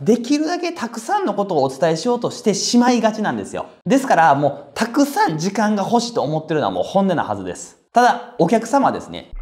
できるだけたくさんのことをお伝えしようとしてしまいがちなんですよ。ですからもうたくさん時間が欲しいと思ってるのはもう本音なはずです。ただお客様ですね。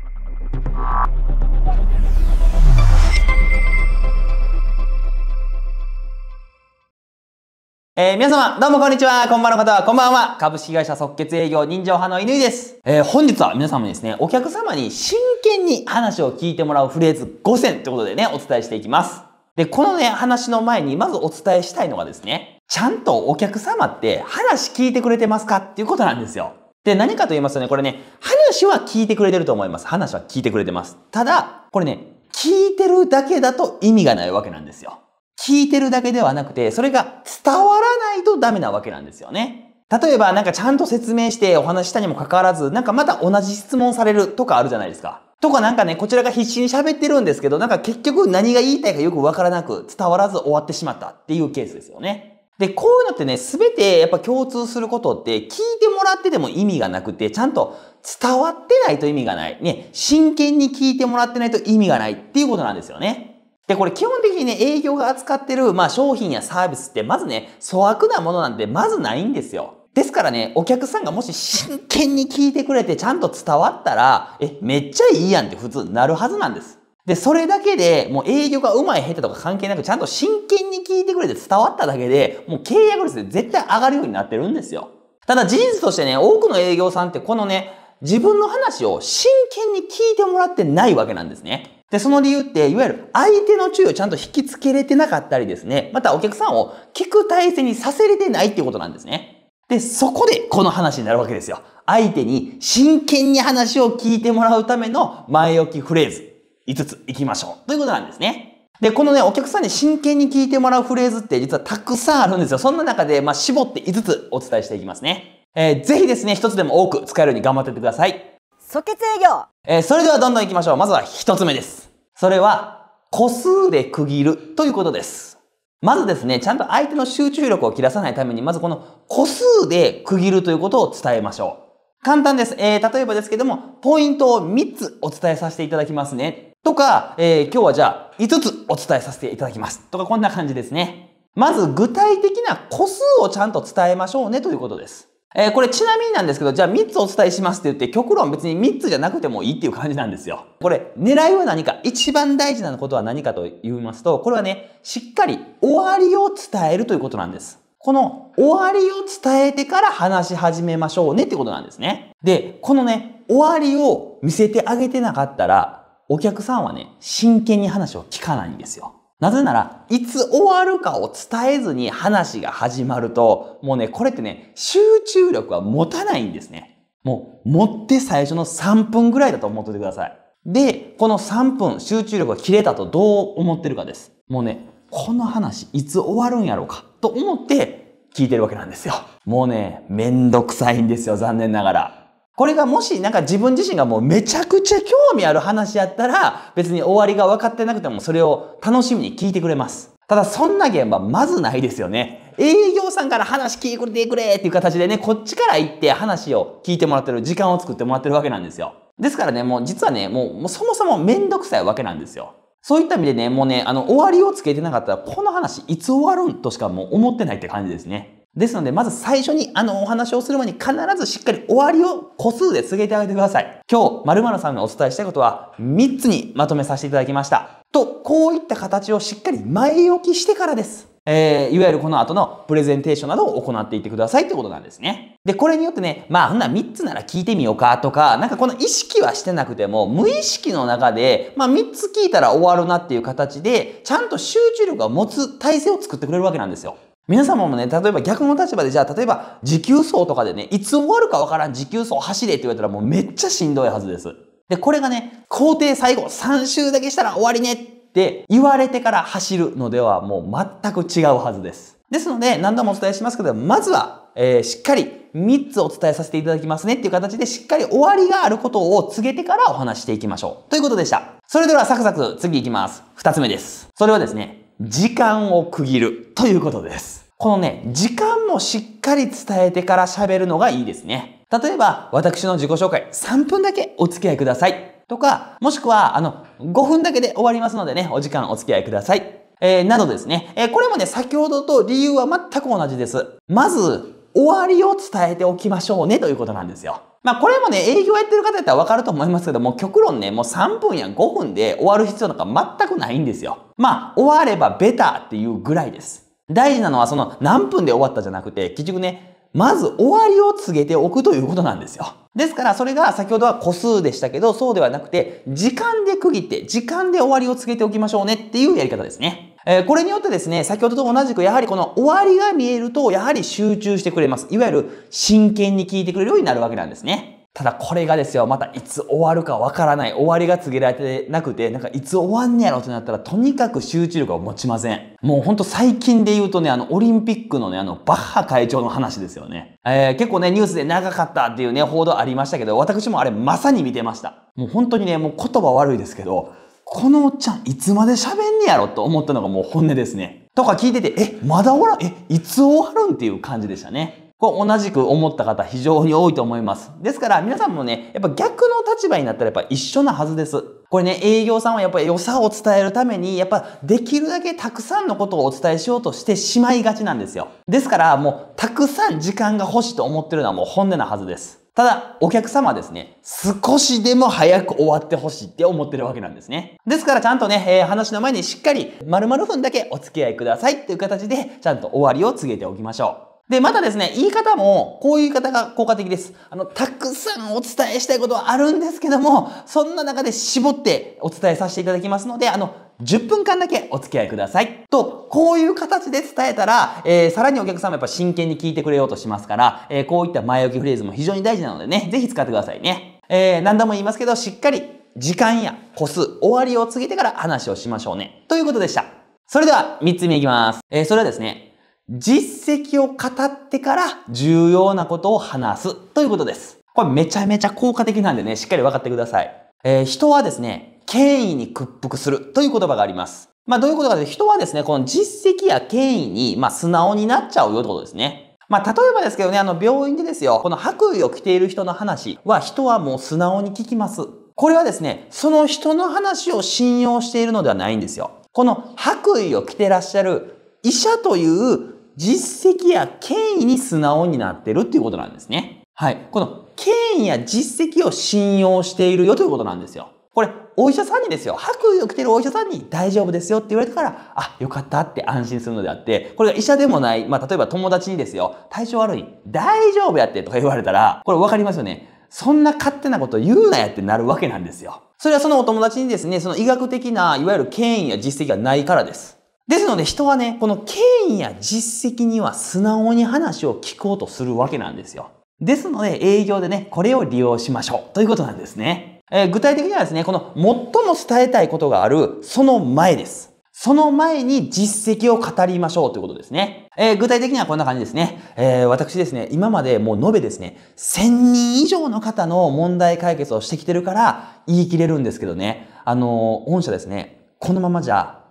えー、皆様、どうもこんにちは。こんばんの方は、こんばんは。株式会社即決営業人情派の犬です。えー、本日は皆様にですね、お客様に真剣に話を聞いてもらうフレーズ5選ということでね、お伝えしていきます。で、このね、話の前にまずお伝えしたいのがですね、ちゃんとお客様って話聞いてくれてますかっていうことなんですよ。で、何かと言いますとね、これね、話は聞いてくれてると思います。話は聞いてくれてます。ただ、これね、聞いてるだけだと意味がないわけなんですよ。聞いてるだけではなくて、それが伝わらないとダメなわけなんですよね。例えば、なんかちゃんと説明してお話したにもかかわらず、なんかまた同じ質問されるとかあるじゃないですか。とかなんかね、こちらが必死に喋ってるんですけど、なんか結局何が言いたいかよくわからなく伝わらず終わってしまったっていうケースですよね。で、こういうのってね、すべてやっぱ共通することって聞いてもらってても意味がなくて、ちゃんと伝わってないと意味がない。ね、真剣に聞いてもらってないと意味がないっていうことなんですよね。で、これ基本的にね、営業が扱ってる、まあ商品やサービスって、まずね、粗悪なものなんてまずないんですよ。ですからね、お客さんがもし真剣に聞いてくれてちゃんと伝わったら、え、めっちゃいいやんって普通なるはずなんです。で、それだけで、もう営業が上手い下手とか関係なく、ちゃんと真剣に聞いてくれて伝わっただけで、もう契約率で絶対上がるようになってるんですよ。ただ事実としてね、多くの営業さんってこのね、自分の話を真剣に聞いてもらってないわけなんですね。で、その理由って、いわゆる相手の注意をちゃんと引きつけれてなかったりですね、またお客さんを聞く体制にさせれてないっていうことなんですね。で、そこでこの話になるわけですよ。相手に真剣に話を聞いてもらうための前置きフレーズ、5ついきましょう。ということなんですね。で、このね、お客さんに真剣に聞いてもらうフレーズって実はたくさんあるんですよ。そんな中で、まあ、絞って5つお伝えしていきますね。えー、ぜひですね、1つでも多く使えるように頑張っててください。即決営業えー、それではどんどん行きましょう。まずは1つ目です。それは、個数で区切るということです。まずですね、ちゃんと相手の集中力を切らさないために、まずこの個数で区切るということを伝えましょう。簡単です。えー、例えばですけども、ポイントを3つお伝えさせていただきますね。とか、えー、今日はじゃあ5つお伝えさせていただきます。とか、こんな感じですね。まず具体的な個数をちゃんと伝えましょうねということです。えー、これちなみになんですけど、じゃあ3つお伝えしますって言って、極論別に3つじゃなくてもいいっていう感じなんですよ。これ、狙いは何か一番大事なことは何かと言いますと、これはね、しっかり終わりを伝えるということなんです。この終わりを伝えてから話し始めましょうねってことなんですね。で、このね、終わりを見せてあげてなかったら、お客さんはね、真剣に話を聞かないんですよ。なぜなら、いつ終わるかを伝えずに話が始まると、もうね、これってね、集中力は持たないんですね。もう、持って最初の3分ぐらいだと思っててください。で、この3分、集中力が切れたとどう思ってるかです。もうね、この話、いつ終わるんやろうか、と思って聞いてるわけなんですよ。もうね、めんどくさいんですよ、残念ながら。これがもしなんか自分自身がもうめちゃくちゃ興味ある話やったら別に終わりが分かってなくてもそれを楽しみに聞いてくれます。ただそんな現場まずないですよね。営業さんから話聞いてくれっていう形でね、こっちから行って話を聞いてもらってる、時間を作ってもらってるわけなんですよ。ですからね、もう実はね、もうもうそもそもめんどくさいわけなんですよ。そういった意味でね、もうね、あの、終わりをつけてなかったら、この話いつ終わるんとしかもう思ってないって感じですね。ですので、まず最初にあのお話をする前に必ずしっかり終わりを個数で告げてあげてください。今日、〇〇さんがお伝えしたいことは3つにまとめさせていただきました。と、こういった形をしっかり前置きしてからです。えー、いわゆるこの後のプレゼンテーションなどを行っていってくださいってことなんですね。で、これによってね、まあ、ほんなら3つなら聞いてみようかとか、なんかこの意識はしてなくても、無意識の中で、まあ、3つ聞いたら終わるなっていう形で、ちゃんと集中力が持つ体制を作ってくれるわけなんですよ。皆様もね、例えば逆の立場で、じゃあ、例えば、時給層とかでね、いつ終わるかわからん時給層走れって言われたら、もうめっちゃしんどいはずです。で、これがね、工程最後、3周だけしたら終わりねって言われてから走るのでは、もう全く違うはずです。ですので、何度もお伝えしますけど、まずは、えー、しっかり3つお伝えさせていただきますねっていう形でしっかり終わりがあることを告げてからお話していきましょう。ということでした。それではサクサク次いきます。2つ目です。それはですね、時間を区切るということです。このね、時間もしっかり伝えてから喋るのがいいですね。例えば、私の自己紹介3分だけお付き合いください。とか、もしくは、あの、5分だけで終わりますのでね、お時間お付き合いください。えー、などですね。えー、これもね、先ほどと理由は全く同じです。まず、終わりを伝えておきましょうねということなんですよ。まあこれもね、営業やってる方やったらわかると思いますけども、極論ね、もう3分や5分で終わる必要なんか全くないんですよ。まあ終わればベタっていうぐらいです。大事なのはその何分で終わったじゃなくて、結局ね、まず終わりを告げておくということなんですよ。ですから、それが先ほどは個数でしたけど、そうではなくて、時間で区切って、時間で終わりを告げておきましょうねっていうやり方ですね。えこれによってですね、先ほどと同じく、やはりこの終わりが見えると、やはり集中してくれます。いわゆる真剣に聞いてくれるようになるわけなんですね。ただこれがですよ、またいつ終わるかわからない、終わりが告げられてなくて、なんかいつ終わんねやろってなったら、とにかく集中力を持ちません。もうほんと最近で言うとね、あの、オリンピックのね、あの、バッハ会長の話ですよね。えー、結構ね、ニュースで長かったっていうね、報道ありましたけど、私もあれまさに見てました。もう本当にね、もう言葉悪いですけど、このおっちゃん、いつまで喋んねやろと思ったのがもう本音ですね。とか聞いてて、え、まだおらんえ、いつ終わるんっていう感じでしたね。こう同じく思った方非常に多いと思います。ですから皆さんもね、やっぱ逆の立場になったらやっぱ一緒なはずです。これね、営業さんはやっぱり良さを伝えるために、やっぱできるだけたくさんのことをお伝えしようとしてしまいがちなんですよ。ですからもうたくさん時間が欲しいと思ってるのはもう本音なはずです。ただ、お客様はですね、少しでも早く終わってほしいって思ってるわけなんですね。ですからちゃんとね、えー、話の前にしっかり、丸々分だけお付き合いくださいっていう形で、ちゃんと終わりを告げておきましょう。で、またですね、言い方も、こういう言い方が効果的です。あの、たくさんお伝えしたいことはあるんですけども、そんな中で絞ってお伝えさせていただきますので、あの、10分間だけお付き合いください。と、こういう形で伝えたら、えー、さらにお客様やっぱ真剣に聞いてくれようとしますから、えー、こういった前置きフレーズも非常に大事なのでね、ぜひ使ってくださいね。えー、何度も言いますけど、しっかり時間や個数、終わりを告げてから話をしましょうね。ということでした。それでは、3つ目いきます。えー、それはですね、実績を語ってから重要なことを話すということです。これめちゃめちゃ効果的なんでね、しっかり分かってください。えー、人はですね、権威に屈服するという言葉があります。まあどういうことかというと、人はですね、この実績や権威に、まあ素直になっちゃうよってことですね。まあ、例えばですけどね、あの、病院でですよ、この白衣を着ている人の話は、人はもう素直に聞きます。これはですね、その人の話を信用しているのではないんですよ。この白衣を着てらっしゃる医者という実績や権威に素直になってるっていうことなんですね。はい。この権威や実績を信用しているよということなんですよ。これ、お医者さんにですよ、白衣を着てるお医者さんに大丈夫ですよって言われたから、あ、よかったって安心するのであって、これが医者でもない、まあ、例えば友達にですよ、体調悪い、大丈夫やってとか言われたら、これわかりますよね。そんな勝手なこと言うなやってなるわけなんですよ。それはそのお友達にですね、その医学的な、いわゆる権威や実績がないからです。ですので人はね、この権威や実績には素直に話を聞こうとするわけなんですよ。ですので営業でね、これを利用しましょうということなんですね。えー、具体的にはですね、この最も伝えたいことがあるその前です。その前に実績を語りましょうということですね。えー、具体的にはこんな感じですね、えー、私ですね、今までもう延べですね、1000人以上の方の問題解決をしてきてるから言い切れるんですけどね、あのー、御社ですね、このままじゃ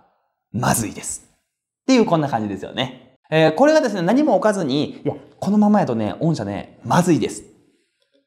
まずいです。っていうこんな感じですよね。えー、これがですね、何も置かずに、いや、このままやとね、御社ね、まずいです。っ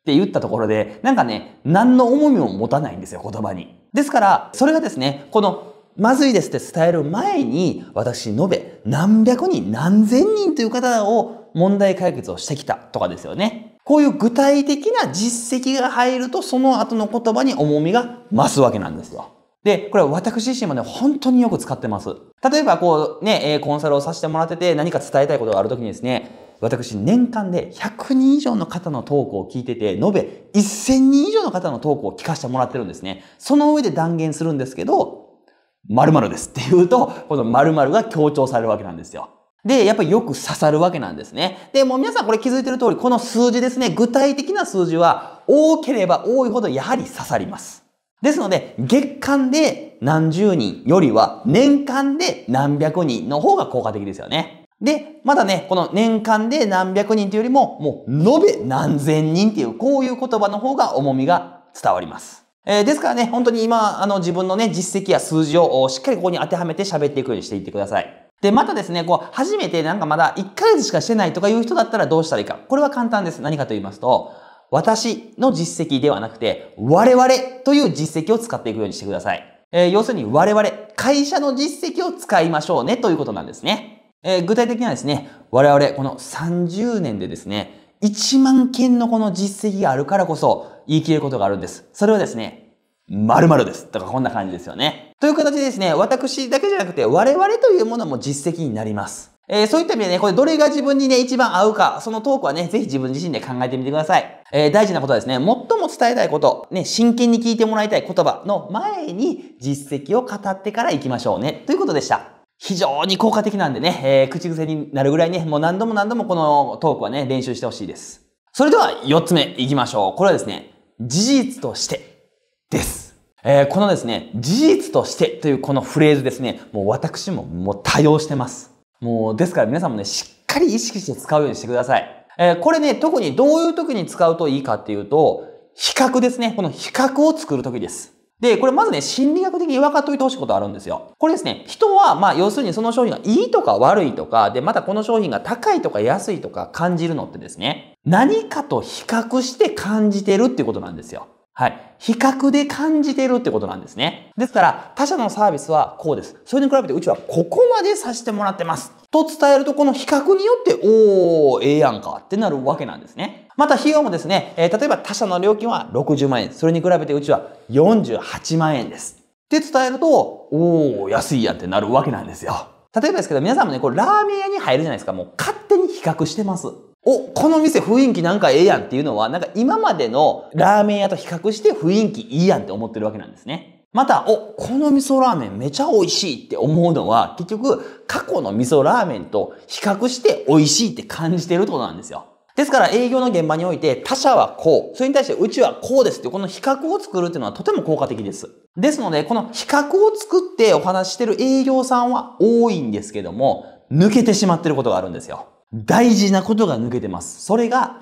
て言ったところで、なんかね、何の重みも持たないんですよ、言葉に。ですから、それがですね、この、まずいですって伝える前に、私、延べ何百人、何千人という方を問題解決をしてきたとかですよね。こういう具体的な実績が入ると、その後の言葉に重みが増すわけなんですよ。で、これは私自身もね、本当によく使ってます。例えば、こうね、コンサルをさせてもらってて、何か伝えたいことがあるときにですね、私年間で100人以上の方のトークを聞いてて、延べ1000人以上の方のトークを聞かせてもらってるんですね。その上で断言するんですけど、〇〇ですって言うと、この〇〇が強調されるわけなんですよ。で、やっぱりよく刺さるわけなんですね。で、もう皆さんこれ気づいてる通り、この数字ですね、具体的な数字は多ければ多いほどやはり刺さります。ですので、月間で何十人よりは年間で何百人の方が効果的ですよね。で、まだね、この年間で何百人というよりも、もう延べ何千人っていう、こういう言葉の方が重みが伝わります。えー、ですからね、本当に今、あの自分のね、実績や数字をしっかりここに当てはめて喋っていくようにしていってください。で、またですね、こう、初めてなんかまだ1ヶ月しかしてないとかいう人だったらどうしたらいいか。これは簡単です。何かと言いますと、私の実績ではなくて、我々という実績を使っていくようにしてください。えー、要するに我々、会社の実績を使いましょうねということなんですね。えー、具体的にはですね、我々この30年でですね、1万件のこの実績があるからこそ言い切れることがあるんです。それはですね、〇〇です。とかこんな感じですよね。という形でですね、私だけじゃなくて我々というものも実績になります。えー、そういった意味でね、これどれが自分にね、一番合うか、そのトークはね、ぜひ自分自身で考えてみてください。えー、大事なことはですね、最も伝えたいこと、ね、真剣に聞いてもらいたい言葉の前に実績を語ってから行きましょうね、ということでした。非常に効果的なんでね、えー、口癖になるぐらいね、もう何度も何度もこのトークはね、練習してほしいです。それでは4つ目行きましょう。これはですね、事実としてです。えー、このですね、事実としてというこのフレーズですね、もう私ももう多用してます。もう、ですから皆さんもね、しっかり意識して使うようにしてください。えー、これね、特にどういう時に使うといいかっていうと、比較ですね。この比較を作る時です。で、これまずね、心理学的に分かっておいてほしいことあるんですよ。これですね、人は、まあ、要するにその商品がいいとか悪いとか、で、またこの商品が高いとか安いとか感じるのってですね、何かと比較して感じてるっていうことなんですよ。はい。比較で感じてるってことなんですね。ですから、他社のサービスはこうです。それに比べてうちはここまでさせてもらってます。と伝えると、この比較によって、おー、ええやんかってなるわけなんですね。また費用もですね、えー、例えば他社の料金は60万円。それに比べてうちは48万円です。って伝えると、おー、安いやんってなるわけなんですよ。例えばですけど、皆さんもね、これラーメン屋に入るじゃないですか。もう勝手に比較してます。お、この店雰囲気なんかええやんっていうのは、なんか今までのラーメン屋と比較して雰囲気いいやんって思ってるわけなんですね。また、お、この味噌ラーメンめちゃ美味しいって思うのは、結局、過去の味噌ラーメンと比較して美味しいって感じてるってことなんですよ。ですから営業の現場において他社はこう、それに対してうちはこうですってこの比較を作るっていうのはとても効果的です。ですので、この比較を作ってお話してる営業さんは多いんですけども、抜けてしまってることがあるんですよ。大事なことが抜けてます。それが、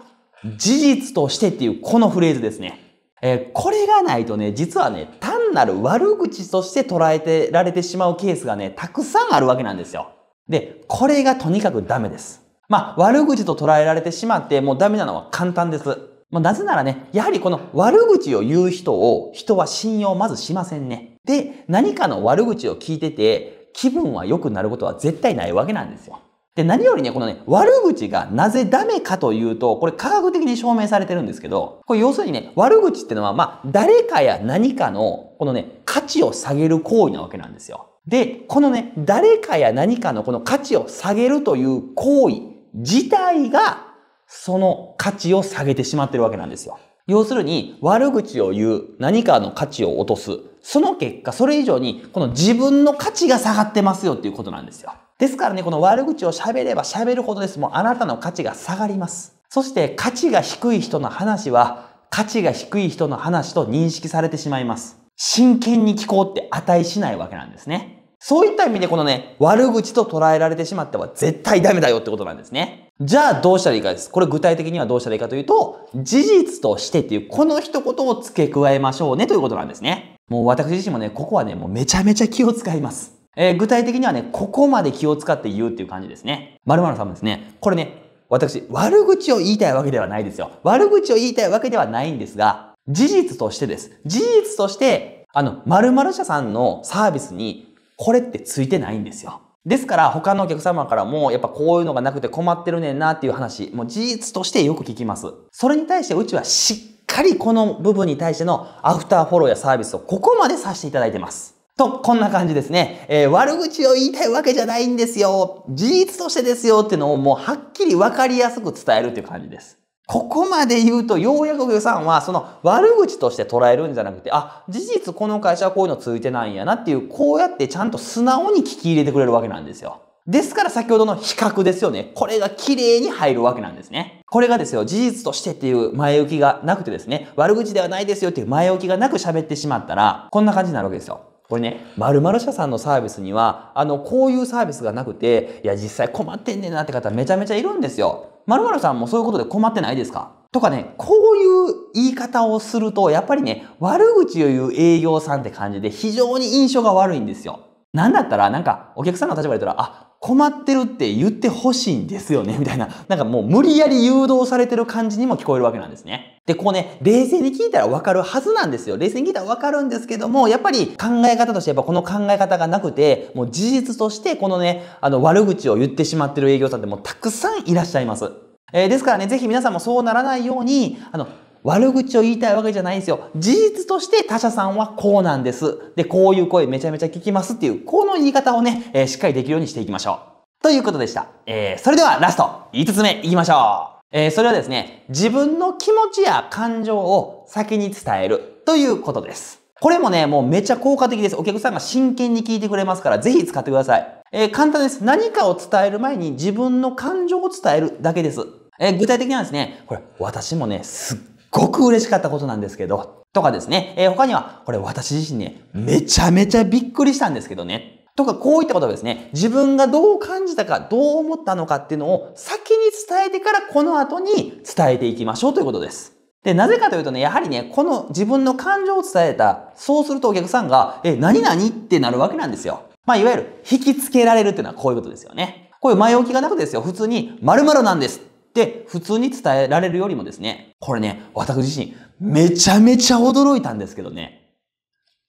事実としてっていうこのフレーズですね。えー、これがないとね、実はね、単なる悪口として捉えてられてしまうケースがね、たくさんあるわけなんですよ。で、これがとにかくダメです。まあ、悪口と捉えられてしまって、もうダメなのは簡単です。まあ、なぜならね、やはりこの悪口を言う人を、人は信用まずしませんね。で、何かの悪口を聞いてて、気分は良くなることは絶対ないわけなんですよ。で、何よりね、このね、悪口がなぜダメかというと、これ科学的に証明されてるんですけど、これ要するにね、悪口ってのは、まあ、誰かや何かの、このね、価値を下げる行為なわけなんですよ。で、このね、誰かや何かのこの価値を下げるという行為自体が、その価値を下げてしまってるわけなんですよ。要するに、悪口を言う、何かの価値を落とす、その結果、それ以上に、この自分の価値が下がってますよっていうことなんですよ。ですからね、この悪口を喋れば喋るほどです。もうあなたの価値が下がります。そして価値が低い人の話は、価値が低い人の話と認識されてしまいます。真剣に聞こうって値しないわけなんですね。そういった意味でこのね、悪口と捉えられてしまっては絶対ダメだよってことなんですね。じゃあどうしたらいいかです。これ具体的にはどうしたらいいかというと、事実としてっていうこの一言を付け加えましょうねということなんですね。もう私自身もね、ここはね、もうめちゃめちゃ気を使います。えー、具体的にはね、ここまで気を使って言うっていう感じですね。〇〇さんもですね、これね、私、悪口を言いたいわけではないですよ。悪口を言いたいわけではないんですが、事実としてです。事実として、あの、〇〇社さんのサービスに、これってついてないんですよ。ですから、他のお客様からも、やっぱこういうのがなくて困ってるねんなっていう話、もう事実としてよく聞きます。それに対して、うちはしっかりこの部分に対してのアフターフォローやサービスをここまでさせていただいてます。と、こんな感じですね。えー、悪口を言いたいわけじゃないんですよ。事実としてですよっていうのをもうはっきりわかりやすく伝えるっていう感じです。ここまで言うと、ようやく予算は、その悪口として捉えるんじゃなくて、あ、事実この会社はこういうのついてないんやなっていう、こうやってちゃんと素直に聞き入れてくれるわけなんですよ。ですから先ほどの比較ですよね。これが綺麗に入るわけなんですね。これがですよ、事実としてっていう前置きがなくてですね、悪口ではないですよっていう前置きがなく喋ってしまったら、こんな感じになるわけですよ。これね、〇〇社さんのサービスには、あの、こういうサービスがなくて、いや、実際困ってんねんなって方めちゃめちゃいるんですよ。〇〇さんもそういうことで困ってないですかとかね、こういう言い方をすると、やっぱりね、悪口を言う営業さんって感じで非常に印象が悪いんですよ。なんだったら、なんか、お客さんの立場で言ったら、あ、困ってるって言ってほしいんですよね、みたいな。なんかもう無理やり誘導されてる感じにも聞こえるわけなんですね。で、ここね、冷静に聞いたらわかるはずなんですよ。冷静に聞いたらわかるんですけども、やっぱり考え方としてやっぱこの考え方がなくて、もう事実としてこのね、あの悪口を言ってしまってる営業さんってもうたくさんいらっしゃいます。えー、ですからね、ぜひ皆さんもそうならないように、あの、悪口を言いたいわけじゃないんですよ。事実として他社さんはこうなんです。で、こういう声めちゃめちゃ聞きますっていう、この言い方をね、えー、しっかりできるようにしていきましょう。ということでした。えー、それではラスト、5つ目いきましょう。えー、それはですね、自分の気持ちや感情を先に伝えるということです。これもね、もうめちゃ効果的です。お客さんが真剣に聞いてくれますから、ぜひ使ってください。えー、簡単です。何かを伝える前に自分の感情を伝えるだけです。えー、具体的にはですね、これ私もね、すっごく嬉しかったことなんですけど、とかですね、えー、他には、これ私自身ね、めちゃめちゃびっくりしたんですけどね、とかこういったことはですね、自分がどう感じたか、どう思ったのかっていうのを先に伝えてからこの後に伝えていきましょうということです。で、なぜかというとね、やはりね、この自分の感情を伝えた、そうするとお客さんが、え、何々ってなるわけなんですよ。まあ、いわゆる引きつけられるっていうのはこういうことですよね。こういう前置きがなくてですよ。普通に、〇〇なんですで、普通に伝えられるよりもですね、これね、私自身、めちゃめちゃ驚いたんですけどね、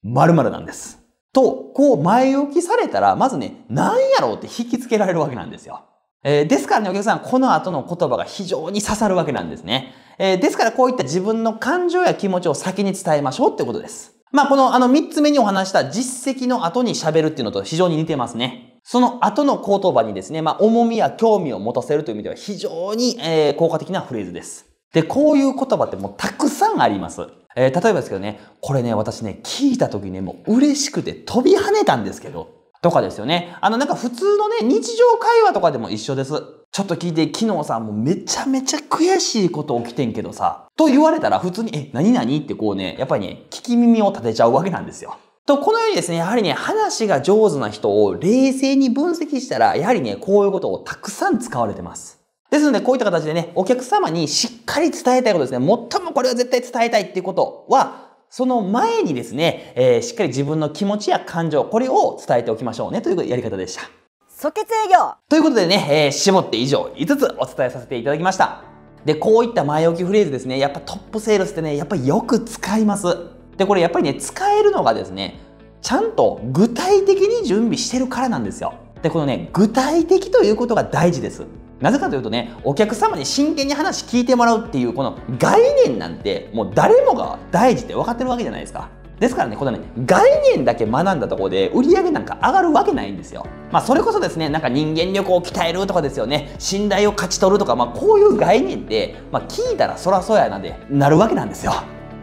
まるなんです。と、こう前置きされたら、まずね、なんやろうって引きつけられるわけなんですよ。えー、ですからね、お客さん、この後の言葉が非常に刺さるわけなんですね。えー、ですから、こういった自分の感情や気持ちを先に伝えましょうってことです。まあ、この、あの、三つ目にお話した実績の後に喋るっていうのと非常に似てますね。その後の言葉にですね、まあ、重みや興味を持たせるという意味では非常に、えー、効果的なフレーズです。で、こういう言葉ってもうたくさんあります。えー、例えばですけどね、これね、私ね、聞いた時ね、もう嬉しくて飛び跳ねたんですけど、とかですよね。あの、なんか普通のね、日常会話とかでも一緒です。ちょっと聞いて、昨日さ、もうめちゃめちゃ悔しいこと起きてんけどさ、と言われたら普通に、え、何々ってこうね、やっぱりね、聞き耳を立てちゃうわけなんですよ。と、このようにですね、やはりね、話が上手な人を冷静に分析したら、やはりね、こういうことをたくさん使われてます。ですので、こういった形でね、お客様にしっかり伝えたいことですね、最もこれは絶対伝えたいっていうことは、その前にですね、えー、しっかり自分の気持ちや感情、これを伝えておきましょうね、というやり方でした。即決営業ということでね、えー、絞って以上5つお伝えさせていただきました。で、こういった前置きフレーズですね、やっぱトップセールスってね、やっぱよく使います。で、これやっぱりね、使えるのがですね、ちゃんと具体的に準備してるからなんですよ。で、このね、具体的ということが大事です。なぜかというとね、お客様に真剣に話聞いてもらうっていう、この概念なんて、もう誰もが大事って分かってるわけじゃないですか。ですからね、このね、概念だけ学んだところで売り上げなんか上がるわけないんですよ。まあ、それこそですね、なんか人間力を鍛えるとかですよね、信頼を勝ち取るとか、まあ、こういう概念って、まあ、聞いたらそらそやなんで、なるわけなんですよ。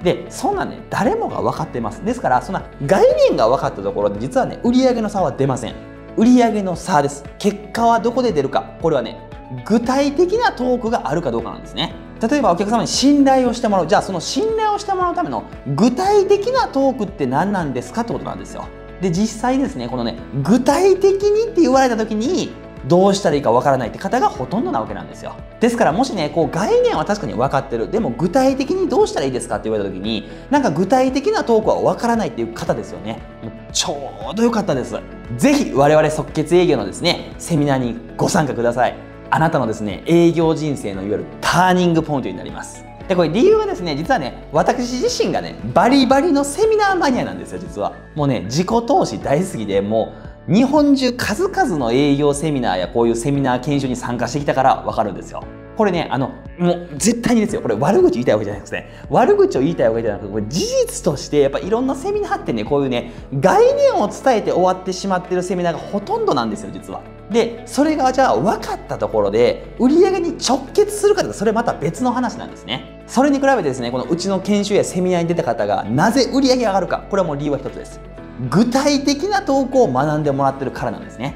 でそんなね誰もが分かってますですからそんな概念が分かったところで実はね売上の差は出ません売上の差です結果はどこで出るかこれはね具体的なトークがあるかどうかなんですね例えばお客様に信頼をしてもらうじゃあその信頼をしてもらうための具体的なトークって何なんですかってことなんですよで実際ですねこのね具体的にって言われた時にどうしたらいいかわからないって方がほとんどなわけなんですよですからもしねこう概念は確かに分かってるでも具体的にどうしたらいいですかって言われた時になんか具体的なトークは分からないっていう方ですよねちょうどよかったです是非我々即決営業のですねセミナーにご参加くださいあなたのですね営業人生のいわゆるターニングポイントになりますでこれ理由はですね実はね私自身がねバリバリのセミナーマニアなんですよ実はもうね自己投資大好きでもう日本中数々の営業セミナーやこういうセミナー研修に参加してきたからわかるんですよ。これね、あの、もう絶対にですよ。これ悪口言いたいわけじゃないですね。悪口を言いたいわけじゃなくて、これ事実として、やっぱいろんなセミナーってね、こういうね、概念を伝えて終わってしまってるセミナーがほとんどなんですよ、実は。で、それがじゃあ分かったところで、売り上げに直結するかというと、それまた別の話なんですね。それに比べてですね、このうちの研修やセミナーに出た方が、なぜ売り上げ上がるか、これはもう理由は一つです。具体的な投稿を学んでもらってるからなんですね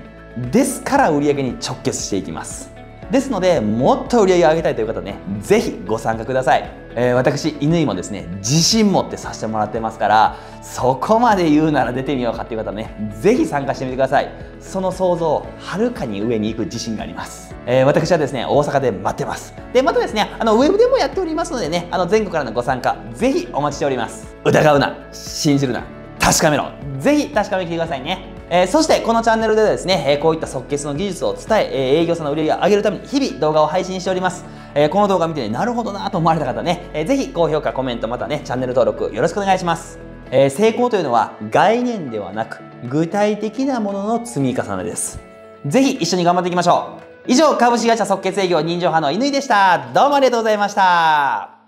ですから売上に直結していきますですのでもっと売り上げ上げたいという方ね是非ご参加ください、えー、私乾もですね自信持ってさせてもらってますからそこまで言うなら出てみようかっていう方ね是非参加してみてくださいその想像をはるかに上に行く自信があります、えー、私はですね大阪で待ってますでまたですねあのウェブでもやっておりますのでねあの全国からのご参加是非お待ちしております疑うな信じるな確かめろぜひ確かめてくださいねえー、そしてこのチャンネルでですね、えー、こういった即決の技術を伝ええー、営業さんの売り上げを上げるために日々動画を配信しております、えー、この動画見て、ね、なるほどなと思われた方ね、えー、ぜひ高評価コメントまたねチャンネル登録よろしくお願いします、えー、成功というのは概念ではなく具体的なものの積み重ねですぜひ一緒に頑張っていきましょう以上株式会社即決営業人情派の乾でしたどうもありがとうございました